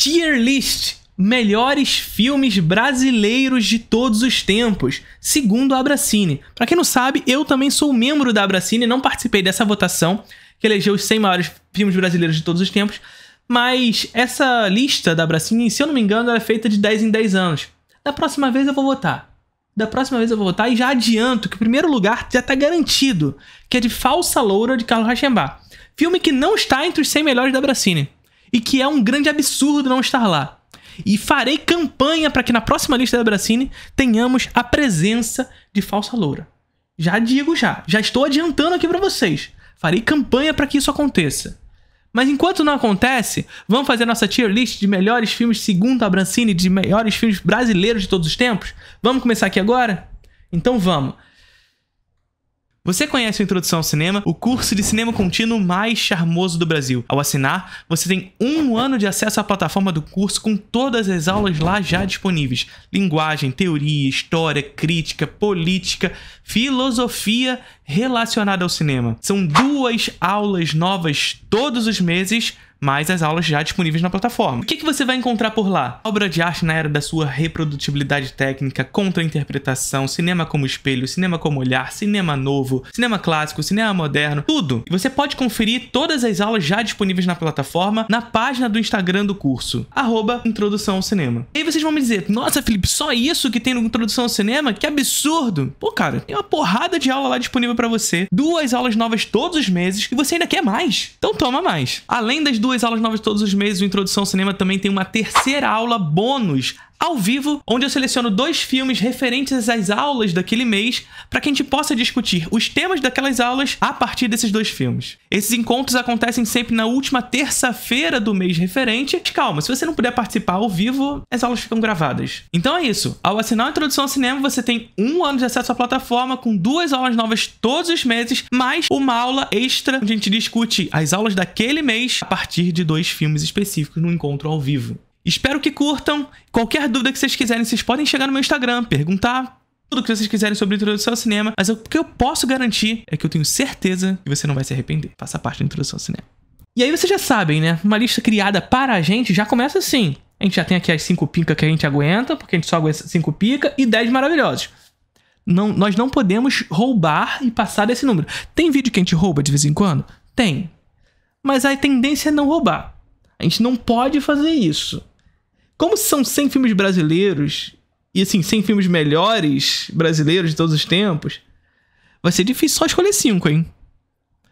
Tier List Melhores filmes brasileiros de todos os tempos, segundo a Abracine. Para quem não sabe, eu também sou membro da Abracine, não participei dessa votação que elegeu os 100 maiores filmes brasileiros de todos os tempos, mas essa lista da Abracine, se eu não me engano, é feita de 10 em 10 anos. Da próxima vez eu vou votar. Da próxima vez eu vou votar e já adianto que o primeiro lugar já tá garantido, que é de Falsa Loura de Carlos Reichenbach. Filme que não está entre os 100 melhores da Abracine e que é um grande absurdo não estar lá. E farei campanha para que na próxima lista da Bracine tenhamos a presença de Falsa Loura. Já digo já, já estou adiantando aqui para vocês. Farei campanha para que isso aconteça. Mas enquanto não acontece, vamos fazer nossa tier list de melhores filmes segundo a Bracine, de melhores filmes brasileiros de todos os tempos? Vamos começar aqui agora? Então vamos. Você conhece o Introdução ao Cinema, o curso de cinema contínuo mais charmoso do Brasil. Ao assinar, você tem um ano de acesso à plataforma do curso com todas as aulas lá já disponíveis. Linguagem, teoria, história, crítica, política, filosofia relacionada ao cinema. São duas aulas novas todos os meses mas as aulas já disponíveis na plataforma. O que, que você vai encontrar por lá? Obra de arte na era da sua reprodutibilidade técnica, contra-interpretação, cinema como espelho, cinema como olhar, cinema novo, cinema clássico, cinema moderno, tudo. E você pode conferir todas as aulas já disponíveis na plataforma na página do Instagram do curso, arroba Introdução ao Cinema. E aí vocês vão me dizer, nossa, Felipe, só isso que tem no Introdução ao Cinema? Que absurdo! Pô, cara, tem uma porrada de aula lá disponível para você, duas aulas novas todos os meses, e você ainda quer mais. Então toma mais. Além das duas duas aulas novas todos os meses. O Introdução ao Cinema também tem uma terceira aula bônus ao vivo, onde eu seleciono dois filmes referentes às aulas daquele mês para que a gente possa discutir os temas daquelas aulas a partir desses dois filmes. Esses encontros acontecem sempre na última terça-feira do mês referente. Mas calma, se você não puder participar ao vivo, as aulas ficam gravadas. Então é isso. Ao assinar a Introdução ao Cinema, você tem um ano de acesso à plataforma com duas aulas novas todos os meses, mais uma aula extra onde a gente discute as aulas daquele mês a partir de dois filmes específicos no encontro ao vivo. Espero que curtam. Qualquer dúvida que vocês quiserem, vocês podem chegar no meu Instagram, perguntar tudo o que vocês quiserem sobre introdução ao cinema, mas o que eu posso garantir é que eu tenho certeza que você não vai se arrepender. Faça parte da introdução ao cinema. E aí vocês já sabem, né? Uma lista criada para a gente já começa assim. A gente já tem aqui as cinco picas que a gente aguenta, porque a gente só aguenta cinco picas, e 10 maravilhosos. Não, nós não podemos roubar e passar desse número. Tem vídeo que a gente rouba de vez em quando? Tem. Mas a tendência é não roubar. A gente não pode fazer isso. Como são 100 filmes brasileiros, e assim, 100 filmes melhores brasileiros de todos os tempos, vai ser difícil só escolher 5, hein?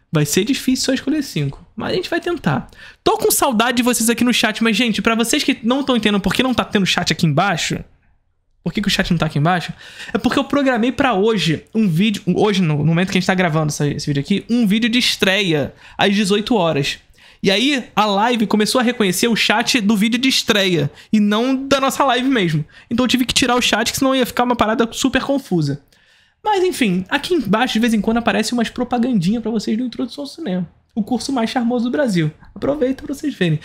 Vai ser difícil só escolher 5. Mas a gente vai tentar. Tô com saudade de vocês aqui no chat, mas, gente, para vocês que não estão entendendo por que não tá tendo chat aqui embaixo. Por que, que o chat não tá aqui embaixo? É porque eu programei para hoje um vídeo. Hoje, no momento que a gente tá gravando esse vídeo aqui, um vídeo de estreia às 18 horas. E aí a live começou a reconhecer o chat do vídeo de estreia e não da nossa live mesmo. Então eu tive que tirar o chat, que senão ia ficar uma parada super confusa. Mas enfim, aqui embaixo de vez em quando aparece umas propagandinhas para vocês do Introdução ao Cinema. O curso mais charmoso do Brasil. Aproveita para vocês verem.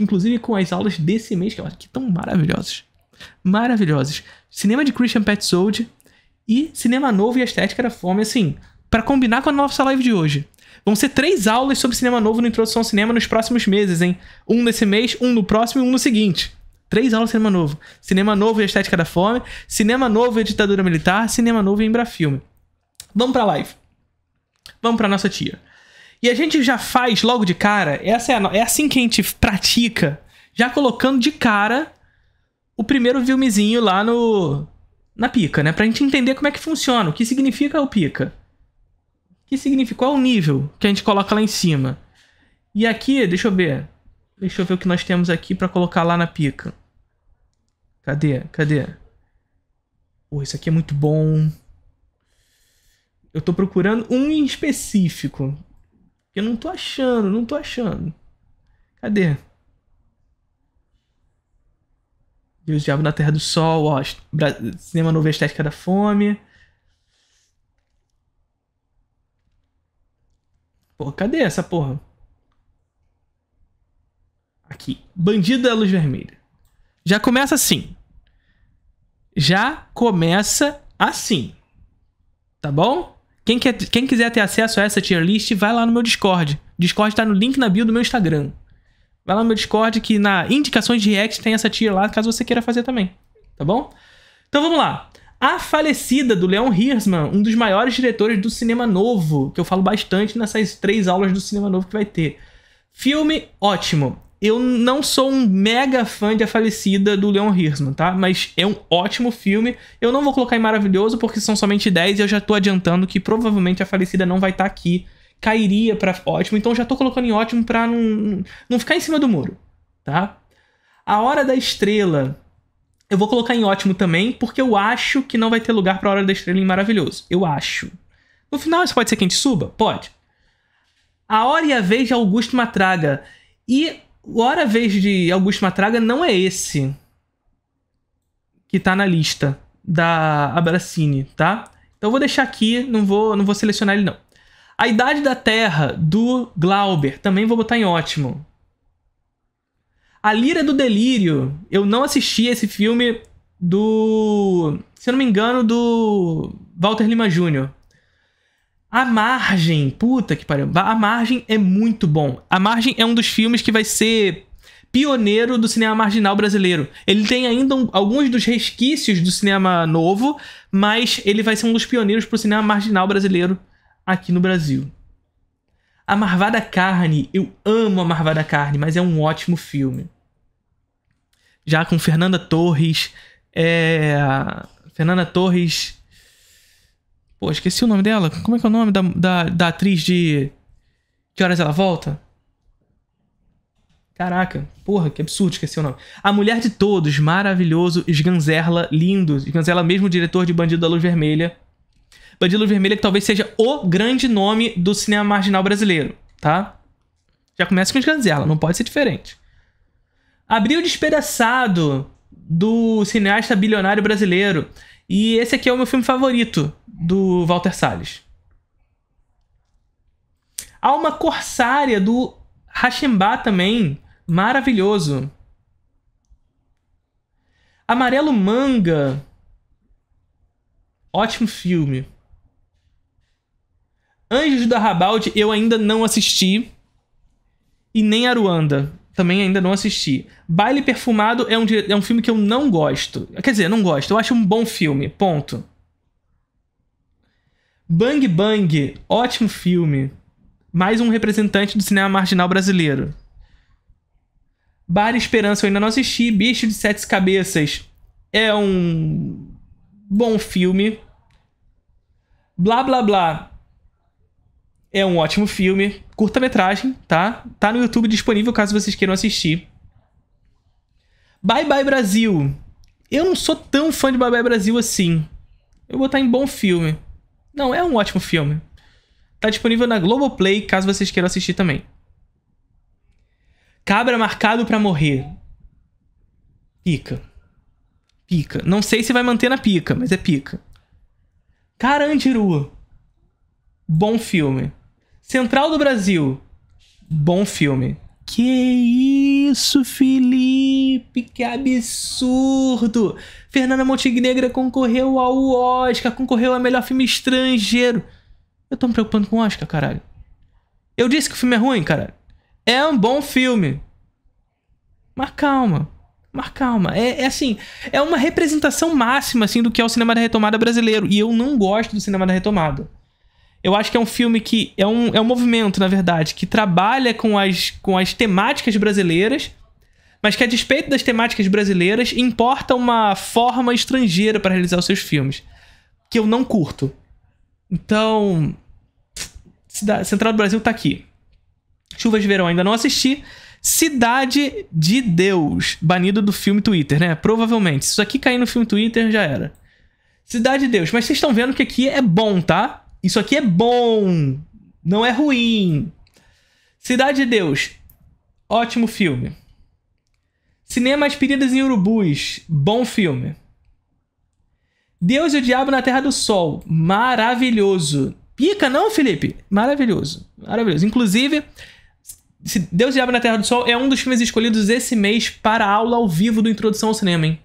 inclusive com as aulas desse mês, que, que tão maravilhosas. Maravilhosas. Cinema de Christian Petzold e cinema novo e estética da fome, assim, para combinar com a nossa live de hoje. Vão ser três aulas sobre cinema novo no Introdução ao Cinema nos próximos meses, hein? Um nesse mês, um no próximo e um no seguinte. Três aulas de cinema novo. Cinema novo e a estética da fome, cinema novo e a ditadura militar, cinema novo e Embrafilme. Vamos pra live. Vamos pra nossa tia. E a gente já faz logo de cara, essa é, a, é assim que a gente pratica, já colocando de cara o primeiro filmezinho lá no na pica, né? Pra gente entender como é que funciona, o que significa o pica que significa qual é o nível que a gente coloca lá em cima. E aqui, deixa eu ver. Deixa eu ver o que nós temos aqui para colocar lá na pica. Cadê? Cadê? Pô, isso aqui é muito bom. Eu tô procurando um em específico. Eu não tô achando, não tô achando. Cadê? Deus Diabo na Terra do Sol, ó, Cinema Novo Estética da Fome. Porra, cadê essa porra? Aqui. Bandido da luz vermelha. Já começa assim. Já começa assim. Tá bom? Quem, quer, quem quiser ter acesso a essa tier list, vai lá no meu Discord. Discord tá no link na bio do meu Instagram. Vai lá no meu Discord que na indicações de React tem essa tier lá, caso você queira fazer também. Tá bom? Então vamos lá. A Falecida, do Leon Hirschman, um dos maiores diretores do cinema novo, que eu falo bastante nessas três aulas do cinema novo que vai ter. Filme ótimo. Eu não sou um mega fã de A Falecida do Leon Hirschman, tá? Mas é um ótimo filme. Eu não vou colocar em maravilhoso porque são somente 10 e eu já tô adiantando que provavelmente A Falecida não vai estar tá aqui. Cairia para ótimo, então já tô colocando em ótimo pra não, não ficar em cima do muro, tá? A Hora da Estrela, eu vou colocar em ótimo também, porque eu acho que não vai ter lugar pra Hora da Estrela em maravilhoso. Eu acho. No final, isso pode ser que a gente suba? Pode. A Hora e a Vez de Augusto Matraga. E o Hora e a Vez de Augusto Matraga não é esse que tá na lista da Abracine, tá? Então eu vou deixar aqui, não vou, não vou selecionar ele não. A Idade da Terra, do Glauber, também vou botar em ótimo. A Lira do Delírio. Eu não assisti esse filme do. Se eu não me engano, do Walter Lima Jr. A Margem, puta que pariu. A Margem é muito bom. A Margem é um dos filmes que vai ser pioneiro do cinema marginal brasileiro. Ele tem ainda um, alguns dos resquícios do cinema novo, mas ele vai ser um dos pioneiros pro cinema marginal brasileiro aqui no Brasil. A Marvada Carne, eu amo a Marvada Carne, mas é um ótimo filme. Já com Fernanda Torres, é... Fernanda Torres. Pô, esqueci o nome dela. Como é que é o nome da, da, da atriz de. Que horas ela volta? Caraca, porra, que absurdo, esqueci o nome. A Mulher de Todos, maravilhoso, Sganzerla, lindo. Sganzerla, mesmo diretor de Bandido da Luz Vermelha. Bandido Vermelho, que talvez seja o grande nome do cinema marginal brasileiro, tá? Já começa com os Ganzerla, não pode ser diferente. Abril Despedaçado, do cineasta bilionário brasileiro. E esse aqui é o meu filme favorito, do Walter Salles. Alma Corsária, do Hashemba também. Maravilhoso. Amarelo Manga. Ótimo filme. Anjos da Arrabalde eu ainda não assisti. E nem Aruanda. Também ainda não assisti. Baile Perfumado é um, é um filme que eu não gosto. Quer dizer, não gosto. Eu acho um bom filme. Ponto. Bang Bang. Ótimo filme. Mais um representante do cinema marginal brasileiro. Bar Esperança eu ainda não assisti. Bicho de Sete Cabeças é um bom filme. Blá Blá Blá é um ótimo filme, curta-metragem, tá? Tá no YouTube disponível caso vocês queiram assistir. Bye Bye Brasil. Eu não sou tão fã de Bye Bye Brasil assim. Eu vou estar em bom filme. Não, é um ótimo filme. Tá disponível na Globoplay, caso vocês queiram assistir também. Cabra marcado para morrer. Pica. Pica. Não sei se vai manter na pica, mas é pica. Carandiru. Bom filme. Central do Brasil. Bom filme. Que isso, Felipe! Que absurdo! Fernanda Montenegro concorreu ao Oscar, concorreu ao melhor filme estrangeiro. Eu tô me preocupando com o Oscar, caralho. Eu disse que o filme é ruim, caralho. É um bom filme. Mas calma. Mas calma. É, é assim, é uma representação máxima assim do que é o cinema da retomada brasileiro. E eu não gosto do cinema da retomada. Eu acho que é um filme que é um, é um movimento, na verdade, que trabalha com as, com as temáticas brasileiras, mas que, a despeito das temáticas brasileiras, importa uma forma estrangeira para realizar os seus filmes, que eu não curto. Então, Central do Brasil tá aqui. Chuvas de Verão ainda não assisti. Cidade de Deus, banido do filme Twitter, né? Provavelmente. Se isso aqui cair no filme Twitter, já era. Cidade de Deus. Mas vocês estão vendo que aqui é bom, tá? Isso aqui é bom, não é ruim. Cidade de Deus, ótimo filme. Cinema Espíritas em Urubus, bom filme. Deus e o Diabo na Terra do Sol, maravilhoso. Pica, não, Felipe? Maravilhoso, maravilhoso. Inclusive, Deus e o Diabo na Terra do Sol é um dos filmes escolhidos esse mês para aula ao vivo do Introdução ao Cinema, hein?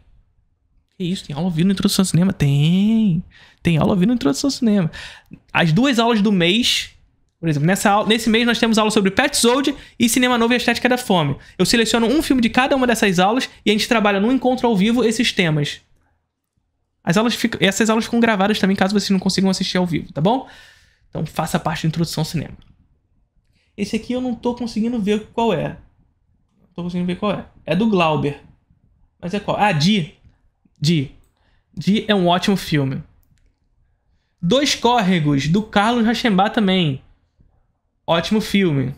Que isso, tem aula ao vivo Introdução ao Cinema? Tem. Tem aula ao vivo Introdução ao Cinema. As duas aulas do mês. Por exemplo, nessa aula, nesse mês nós temos aula sobre Pet Sold e Cinema Novo e Estética da Fome. Eu seleciono um filme de cada uma dessas aulas e a gente trabalha num encontro ao vivo esses temas. As aulas ficam, essas aulas ficam gravadas também, caso vocês não consigam assistir ao vivo, tá bom? Então faça parte da introdução ao cinema. Esse aqui eu não tô conseguindo ver qual é. Não tô conseguindo ver qual é. É do Glauber. Mas é qual? Ah, Di de de é um ótimo filme. Dois Córregos, do Carlos Rachembá também. Ótimo filme.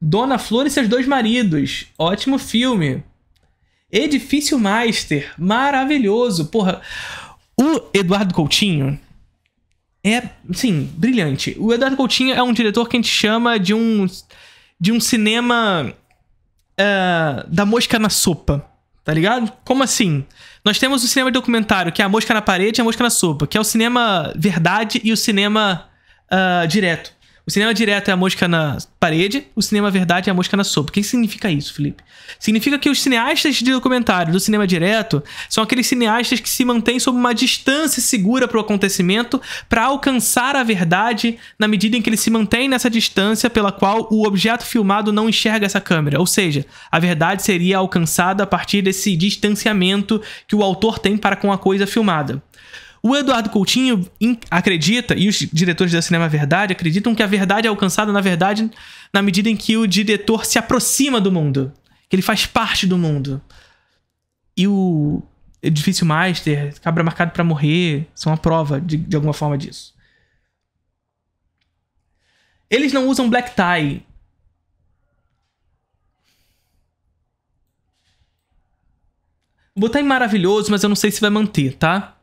Dona Flor e seus dois maridos. Ótimo filme. Edifício Meister. maravilhoso. Porra, o Eduardo Coutinho é, sim, brilhante. O Eduardo Coutinho é um diretor que a gente chama de um de um cinema uh, da mosca na sopa. Tá ligado? Como assim? Nós temos o cinema de documentário, que é a mosca na parede e a mosca na sopa, que é o cinema verdade e o cinema uh, direto. O cinema direto é a mosca na parede, o cinema verdade é a mosca na sopa. O que significa isso, Felipe? Significa que os cineastas de documentário do cinema direto são aqueles cineastas que se mantêm sob uma distância segura para o acontecimento para alcançar a verdade na medida em que ele se mantém nessa distância pela qual o objeto filmado não enxerga essa câmera. Ou seja, a verdade seria alcançada a partir desse distanciamento que o autor tem para com a coisa filmada. O Eduardo Coutinho acredita, e os diretores da Cinema Verdade acreditam que a verdade é alcançada, na verdade, na medida em que o diretor se aproxima do mundo, que ele faz parte do mundo. E o Edifício Master, Cabra Marcado para Morrer, são a prova, de, de alguma forma, disso. Eles não usam black tie. Vou botar em maravilhoso, mas eu não sei se vai manter, tá?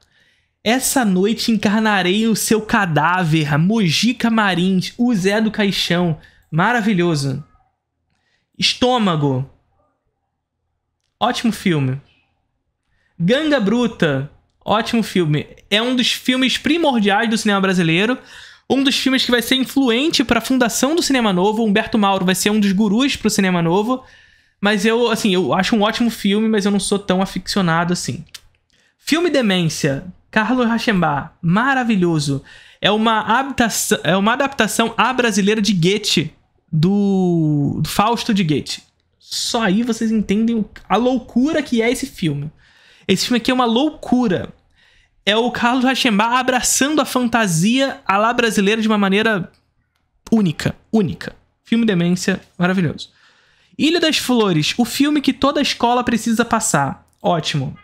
Essa noite encarnarei o seu cadáver, Mojica Marins, o Zé do Caixão. Maravilhoso. Estômago. Ótimo filme. Ganga Bruta. Ótimo filme. É um dos filmes primordiais do cinema brasileiro. Um dos filmes que vai ser influente para a fundação do cinema novo. Humberto Mauro vai ser um dos gurus para o cinema novo. Mas eu, assim, eu acho um ótimo filme, mas eu não sou tão aficionado assim. Filme Demência. Carlos Rachembar, maravilhoso. É uma, adaptação, é uma adaptação à brasileira de Goethe, do, do Fausto de Goethe. Só aí vocês entendem a loucura que é esse filme. Esse filme aqui é uma loucura. É o Carlos Rachembar abraçando a fantasia à lá brasileira de uma maneira única, única. Filme Demência, maravilhoso. Ilha das Flores, o filme que toda escola precisa passar. Ótimo.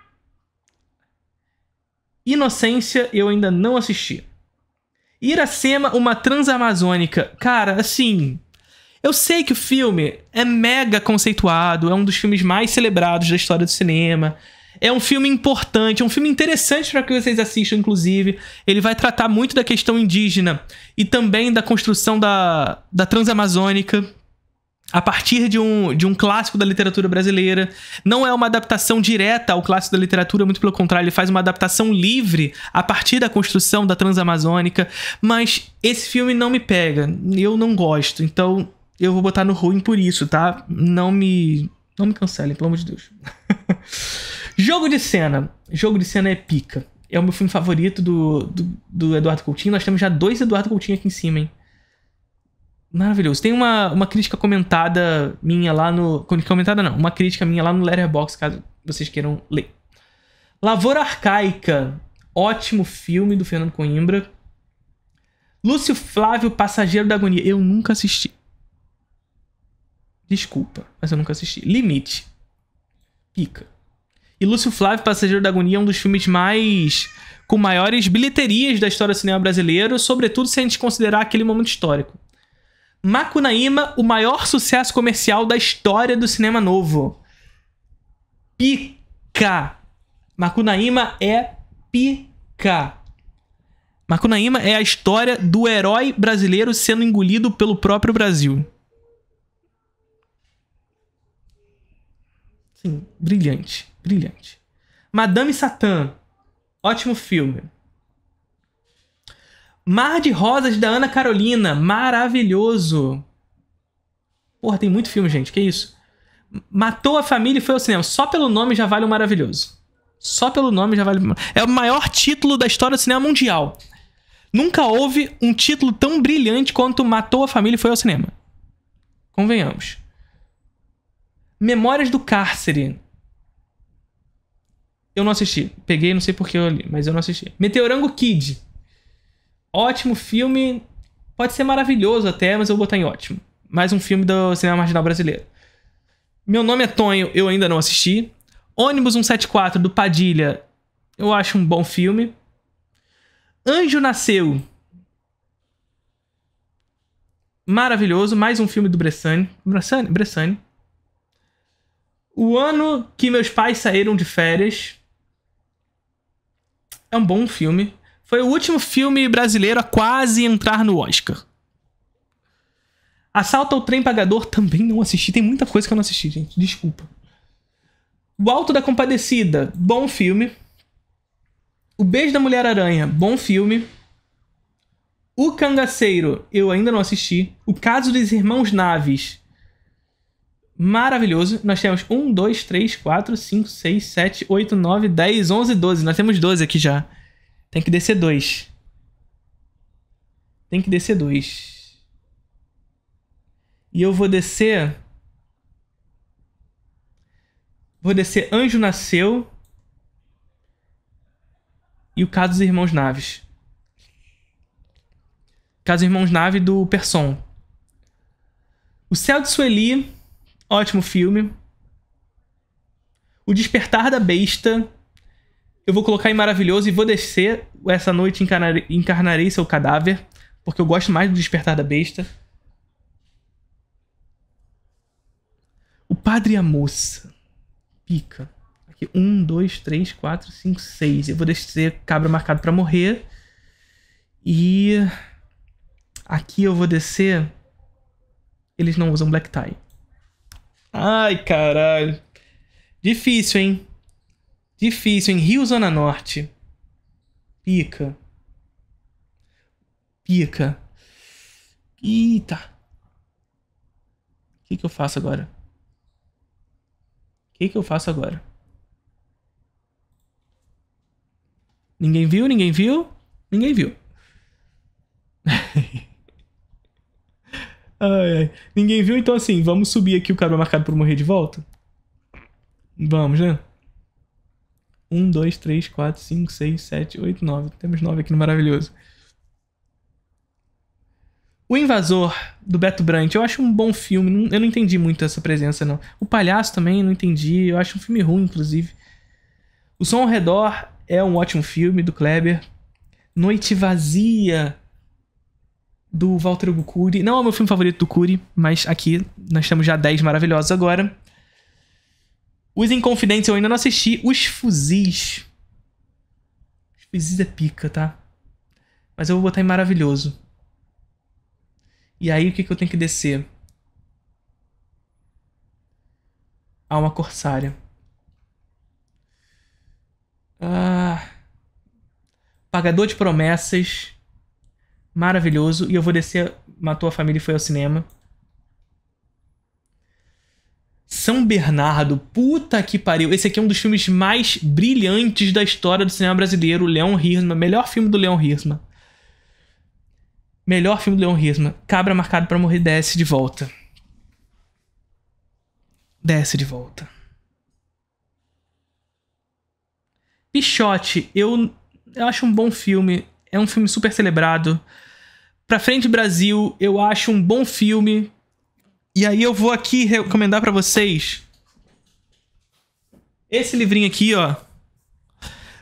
Inocência eu ainda não assisti. Iracema, uma transamazônica. Cara, assim. Eu sei que o filme é mega conceituado, é um dos filmes mais celebrados da história do cinema. É um filme importante, é um filme interessante para que vocês assistam, inclusive. Ele vai tratar muito da questão indígena e também da construção da, da transamazônica, a partir de um, de um clássico da literatura brasileira. Não é uma adaptação direta ao clássico da literatura, muito pelo contrário, ele faz uma adaptação livre a partir da construção da Transamazônica. Mas esse filme não me pega, eu não gosto, então eu vou botar no ruim por isso, tá? Não me. Não me cancelem, pelo amor de Deus. Jogo de cena. Jogo de cena é pica. É o meu filme favorito do, do, do Eduardo Coutinho. Nós temos já dois Eduardo Coutinho aqui em cima, hein? Maravilhoso. Tem uma, uma crítica comentada minha lá no. Comentada não, uma crítica minha lá no Letterboxd, caso vocês queiram ler. Lavoura Arcaica. Ótimo filme do Fernando Coimbra. Lúcio Flávio, Passageiro da Agonia. Eu nunca assisti. Desculpa, mas eu nunca assisti. Limite. Pica. E Lúcio Flávio, Passageiro da Agonia, é um dos filmes mais. com maiores bilheterias da história do cinema brasileiro, sobretudo se a gente considerar aquele momento histórico. Macunaíma, o maior sucesso comercial da história do cinema novo. Pica. Macunaíma é pica. Macunaíma é a história do herói brasileiro sendo engolido pelo próprio Brasil. Sim, brilhante, brilhante. Madame Satã, ótimo filme. Mar de Rosas da Ana Carolina, maravilhoso. Porra, tem muito filme, gente, que isso? Matou a família e foi ao cinema. Só pelo nome já vale o maravilhoso. Só pelo nome já vale. É o maior título da história do cinema mundial. Nunca houve um título tão brilhante quanto Matou a Família e foi ao cinema. Convenhamos. Memórias do Cárcere. Eu não assisti. Peguei, não sei porque eu li, mas eu não assisti. Meteorango Kid ótimo filme, pode ser maravilhoso até, mas eu vou botar em ótimo. Mais um filme do cinema marginal brasileiro. Meu nome é Tonho, eu ainda não assisti. Ônibus 174 do Padilha, eu acho um bom filme. Anjo Nasceu. Maravilhoso, mais um filme do Bressani. Bressani, Bressani. O ano que meus pais saíram de férias. É um bom filme. Foi o último filme brasileiro a quase entrar no Oscar. Assalto ao Trem Pagador também não assisti. Tem muita coisa que eu não assisti, gente. Desculpa. O Alto da Compadecida, bom filme. O Beijo da Mulher Aranha, bom filme. O Cangaceiro, eu ainda não assisti. O Caso dos Irmãos Naves, maravilhoso. Nós temos 1, 2, 3, 4, 5, 6, 7, 8, 9, 10, 11, 12. Nós temos 12 aqui já. Tem que descer dois. Tem que descer dois. E eu vou descer. Vou descer Anjo Nasceu. E o Caso dos Irmãos Naves. Caso dos Irmãos Naves do Person. O Céu de Sueli. Ótimo filme. O Despertar da Besta. Eu vou colocar em maravilhoso e vou descer essa noite encarnarei, encarnarei seu cadáver, porque eu gosto mais do despertar da besta. O padre e a moça. Pica. Aqui, um, dois, três, quatro, cinco, seis. Eu vou descer cabra marcado para morrer. E aqui eu vou descer. Eles não usam black tie. Ai, caralho. Difícil, hein? Difícil, em Rio Zona Norte. Pica. Pica. Eita. O que, que eu faço agora? O que, que eu faço agora? Ninguém viu, ninguém viu, ninguém viu. ai, ai. Ninguém viu, então assim, vamos subir aqui o cara marcado por morrer de volta? Vamos, né? 1, 2, 3, 4, 5, 6, 7, 8, 9. Temos 9 aqui no maravilhoso. O Invasor, do Beto Brandt, eu acho um bom filme. Eu não entendi muito essa presença, não. O Palhaço também, não entendi. Eu acho um filme ruim, inclusive. O Som ao Redor é um ótimo filme, do Kleber. Noite Vazia, do Walter Bucuri. Não é o meu filme favorito do Cury, mas aqui nós temos já 10 maravilhosos agora. Os Inconfidentes eu ainda não assisti. Os Fuzis. Os Fuzis é pica, tá? Mas eu vou botar em maravilhoso. E aí o que, que eu tenho que descer? Alma ah, Corsária. Ah, pagador de promessas. Maravilhoso. E eu vou descer. Matou a família e foi ao cinema. São Bernardo, puta que pariu. Esse aqui é um dos filmes mais brilhantes da história do cinema brasileiro. Leon Risma, melhor filme do Leon Risma, Melhor filme do Leon Risma. Cabra marcado para morrer, desce de volta. Desce de volta. Pichote, eu, eu acho um bom filme. É um filme super celebrado. Pra Frente Brasil, eu acho um bom filme. E aí eu vou aqui recomendar para vocês esse livrinho aqui, ó.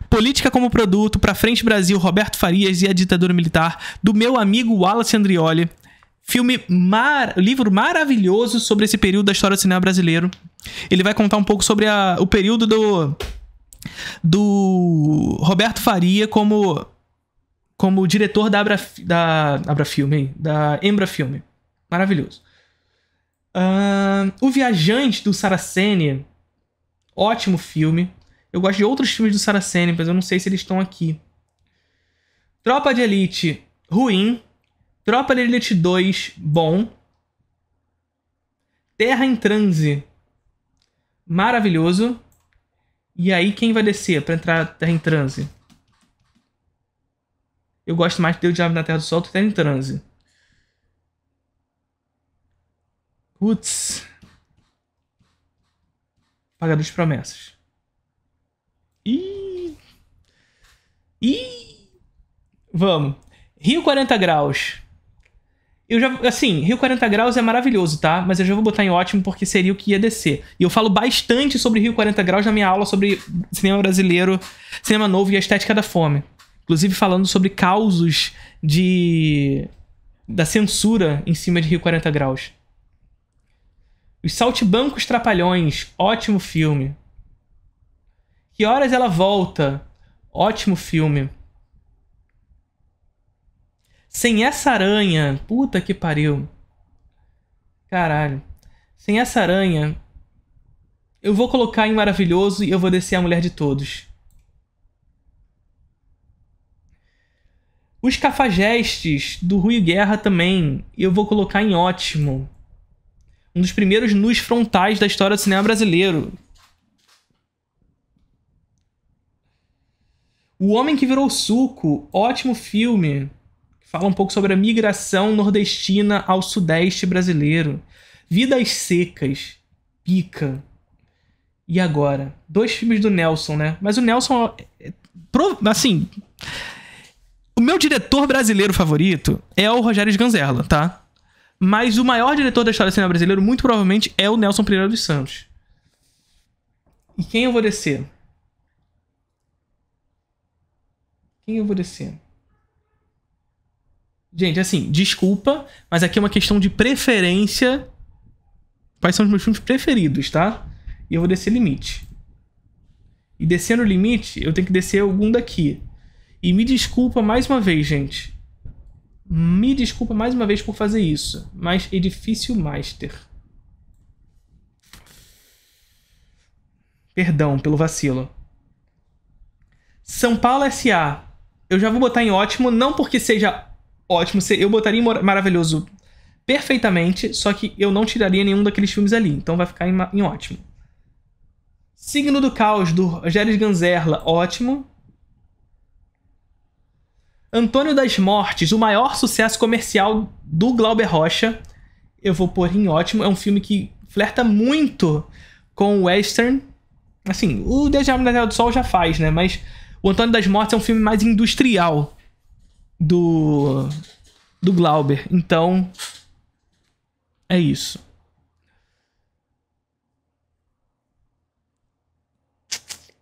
Política como Produto, Pra Frente Brasil, Roberto Farias e a Ditadura Militar, do meu amigo Wallace Andrioli. Filme mar... livro maravilhoso sobre esse período da história do cinema brasileiro. Ele vai contar um pouco sobre a... o período do do Roberto Faria como como diretor da Abra da Abra Filme, da Embra Filme. Maravilhoso. Uh, o Viajante do Saraceni. Ótimo filme. Eu gosto de outros filmes do Saraceni, mas eu não sei se eles estão aqui. Tropa de Elite, ruim. Tropa de Elite 2, bom. Terra em Transe, maravilhoso. E aí, quem vai descer para entrar Terra em Transe? Eu gosto mais de Deus Diabo na Terra do Sol do que Terra em Transe. Putz. Pagador de promessas. Ih. Ih. Vamos. Rio 40 graus. Eu já. Assim, Rio 40 graus é maravilhoso, tá? Mas eu já vou botar em ótimo porque seria o que ia descer. E eu falo bastante sobre Rio 40 graus na minha aula sobre cinema brasileiro, cinema novo e a estética da fome. Inclusive falando sobre causos de. da censura em cima de Rio 40 graus. Os Saltibancos Trapalhões, ótimo filme. Que Horas Ela Volta, ótimo filme. Sem essa aranha, puta que pariu. Caralho. Sem essa aranha, eu vou colocar em maravilhoso e eu vou descer a mulher de todos. Os Cafajestes, do Rui Guerra também, eu vou colocar em ótimo. Um dos primeiros nus frontais da história do cinema brasileiro. O Homem que Virou Suco, ótimo filme. Fala um pouco sobre a migração nordestina ao sudeste brasileiro. Vidas Secas, Pica. E agora? Dois filmes do Nelson, né? Mas o Nelson. É, é, assim. O meu diretor brasileiro favorito é o Rogério de Ganzerla, tá? Mas o maior diretor da história do cinema brasileiro, muito provavelmente, é o Nelson Pereira dos Santos. E quem eu vou descer? Quem eu vou descer? Gente, assim, desculpa, mas aqui é uma questão de preferência. Quais são os meus filmes preferidos, tá? E eu vou descer limite. E descendo o limite, eu tenho que descer algum daqui. E me desculpa mais uma vez, gente. Me desculpa mais uma vez por fazer isso, mas edifício é master. Perdão pelo vacilo. São Paulo SA. Eu já vou botar em ótimo, não porque seja ótimo, eu botaria em maravilhoso perfeitamente, só que eu não tiraria nenhum daqueles filmes ali, então vai ficar em, ótimo. Signo do Caos, do Gélis Ganzerla, ótimo. Antônio das Mortes, o maior sucesso comercial do Glauber Rocha. Eu vou pôr em ótimo. É um filme que flerta muito com o western. Assim, o Deus da Terra do Sol já faz, né? Mas o Antônio das Mortes é um filme mais industrial do do Glauber. Então, é isso.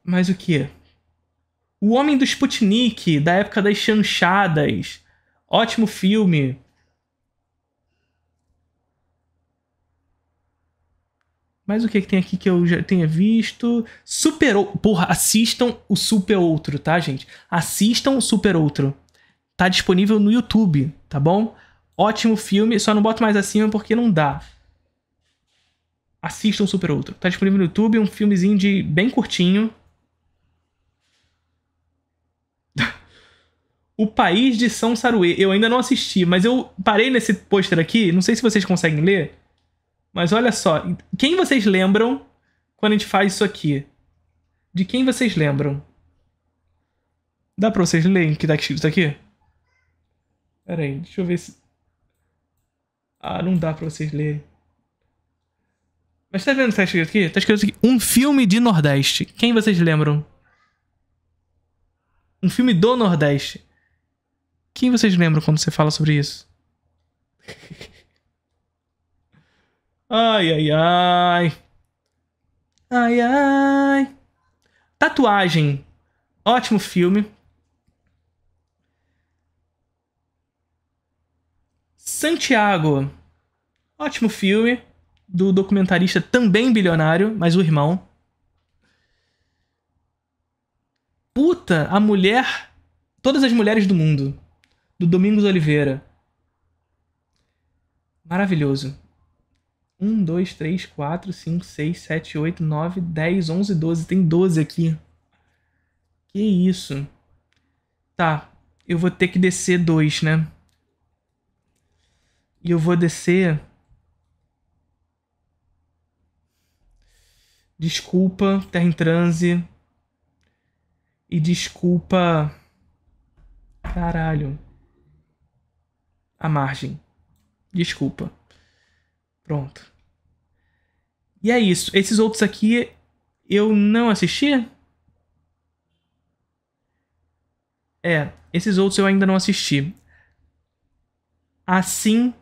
Mas o que? O Homem do Sputnik, da época das chanchadas. Ótimo filme. Mas o que, que tem aqui que eu já tenha visto? Super Porra, assistam o Super Outro, tá, gente? Assistam o Super Outro. Tá disponível no YouTube, tá bom? Ótimo filme, só não boto mais acima porque não dá. Assistam o Super Outro. Tá disponível no YouTube, um filmezinho de bem curtinho. O País de São Saruê. Eu ainda não assisti, mas eu parei nesse pôster aqui. Não sei se vocês conseguem ler. Mas olha só. Quem vocês lembram quando a gente faz isso aqui? De quem vocês lembram? Dá pra vocês lerem o que tá escrito aqui? Pera aí, deixa eu ver se. Ah, não dá pra vocês lerem. Mas tá vendo o que tá escrito aqui? Tá escrito aqui: Um filme de Nordeste. Quem vocês lembram? Um filme do Nordeste. Quem vocês lembram quando você fala sobre isso? Ai, ai, ai. Ai, ai. Tatuagem. Ótimo filme. Santiago. Ótimo filme. Do documentarista também bilionário, mas o irmão. Puta, a mulher. Todas as mulheres do mundo do Domingos Oliveira. Maravilhoso. 1, 2, 3, 4, 5, 6, 7, 8, 9, 10, 11, 12. Tem 12 aqui. Que isso. Tá. Eu vou ter que descer 2, né? E eu vou descer. Desculpa, Terra em Transe. E desculpa. Caralho à margem. Desculpa. Pronto. E é isso. Esses outros aqui eu não assisti? É, esses outros eu ainda não assisti. Assim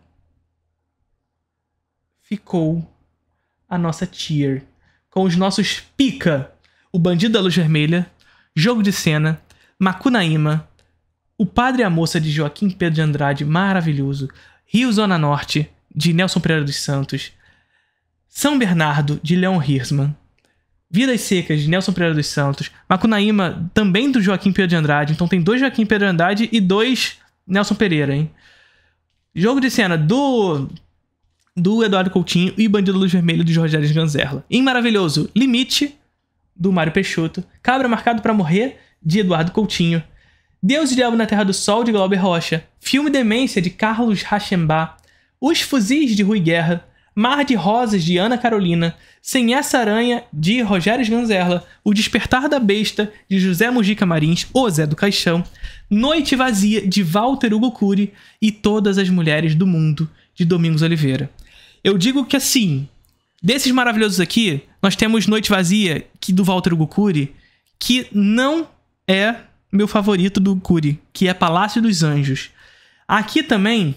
ficou a nossa tier. Com os nossos pica, o Bandido da Luz Vermelha, Jogo de Cena, Makunaima. O Padre e a Moça de Joaquim Pedro de Andrade, maravilhoso. Rio Zona Norte, de Nelson Pereira dos Santos. São Bernardo, de Leon Hirschman. Vidas Secas, de Nelson Pereira dos Santos. Macunaíma, também do Joaquim Pedro de Andrade. Então tem dois Joaquim Pedro de Andrade e dois Nelson Pereira, hein? Jogo de cena do do Eduardo Coutinho e Bandido Luz Vermelho de Jorge Alves Ganzerla. Em Maravilhoso, Limite, do Mário Peixoto. Cabra Marcado para Morrer, de Eduardo Coutinho. Deus e Diabo na Terra do Sol, de Glauber Rocha, Filme Demência, de Carlos Rachembá, Os Fuzis, de Rui Guerra, Mar de Rosas, de Ana Carolina, Sem Essa Aranha, de Rogério Ganzerla, O Despertar da Besta, de José Mujica Marins, O Zé do Caixão, Noite Vazia, de Walter Hugo Cury e Todas as Mulheres do Mundo, de Domingos Oliveira. Eu digo que assim, desses maravilhosos aqui, nós temos Noite Vazia, que do Walter Hugo Cury, que não é meu favorito do Curi, que é Palácio dos Anjos. Aqui também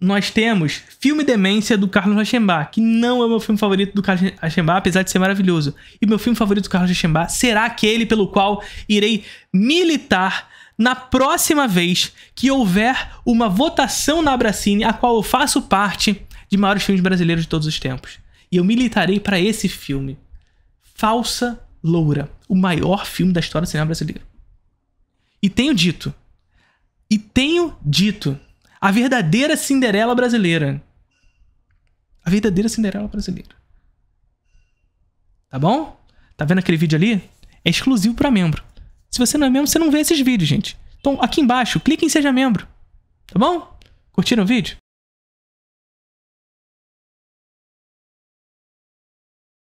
nós temos Filme Demência do Carlos Reichenbach, que não é o meu filme favorito do Carlos Reichenbach, apesar de ser maravilhoso. E meu filme favorito do Carlos Reichenbach será aquele pelo qual irei militar na próxima vez que houver uma votação na Abracine, a qual eu faço parte de maiores filmes brasileiros de todos os tempos. E eu militarei para esse filme. Falsa Loura, o maior filme da história do cinema brasileiro. E tenho dito, e tenho dito, a verdadeira Cinderela brasileira. A verdadeira Cinderela brasileira. Tá bom? Tá vendo aquele vídeo ali? É exclusivo para membro. Se você não é membro, você não vê esses vídeos, gente. Então, aqui embaixo, clique em Seja Membro. Tá bom? Curtiram o vídeo?